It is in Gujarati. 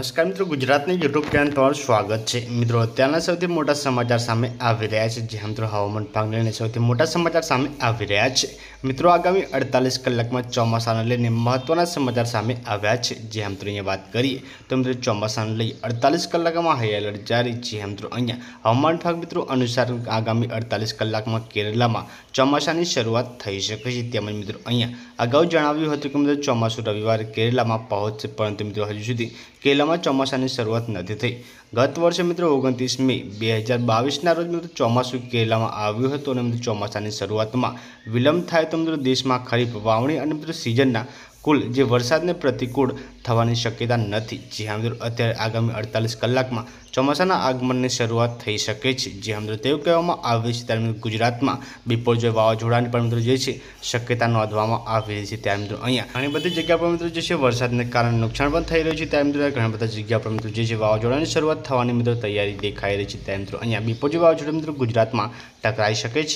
નમસ્કાર મિત્રો ગુજરાતની યુટ્યુબ ચેનલ તમારું સ્વાગત છે મિત્રો અત્યારના સૌથી મોટા સમાચાર સામે આવી રહ્યા છે જે મિત્રો હવામાન વિભાગને લઈને સૌથી મોટા સમાચાર સામે આવી રહ્યા છે મિત્રો આગામી અડતાલીસ કલાકમાં ચોમાસાને લઈને મહત્ત્વના સમાચાર સામે આવ્યા છે જે મિત્રો અહીંયા વાત કરીએ તો મિત્રો ચોમાસાને લઈ અડતાલીસ કલાકમાં હાઈ એલર્ટ જારી જે મિત્રો અહીંયા હવામાન ભાગ મિત્રો અનુસાર આગામી અડતાલીસ કલાકમાં કેરળમાં ચોમાસાની શરૂઆત થઈ શકે છે તેમજ મિત્રો અહીંયા અગાઉ જણાવ્યું હતું કે મિત્રો ચોમાસું રવિવારે કેરલામાં પહોંચશે પરંતુ મિત્રો હજુ સુધી કેરલામાં ચોમાસાની શરૂઆત નથી થઈ ગત વર્ષે મિત્રો ઓગણત્રીસ મે બે હજાર બાવીસના રોજ મિત્રો ચોમાસું કેરલામાં આવ્યું હતું અને મિત્રો ચોમાસાની શરૂઆતમાં વિલંબ થાય તો મિત્રો દેશમાં ખરીફ વાવણી અને મિત્રો સિઝનના કુલ જે વરસાદને પ્રતિકૂળ થવાની શક્યતા નથી જે હામદુર અત્યારે આગામી અડતાલીસ કલાકમાં ચોમાસાના આગમનની શરૂઆત થઈ શકે છે જે હામદુર તેવું કહેવામાં આવે છે ત્યારે ગુજરાતમાં બપોર જે વાવાઝોડાની પણ મિત્રો જે છે શક્યતા નોંધવામાં આવેલી છે ત્યારે મિત્રો અહીંયા ઘણી બધી જગ્યા પર મિત્રો જે છે વરસાદને કારણે નુકસાન પણ થઈ રહ્યું છે ત્યારે મિત્રો ઘણા બધા જગ્યા પર મિત્રો જે છે વાવાઝોડાની શરૂઆત થવાની મિત્રો તૈયારી દેખાઈ રહી છે ત્યારે મિત્રો અહીંયા બપોર જે વાવાઝોડા મિત્રો ગુજરાતમાં ટકરાઈ શકે છે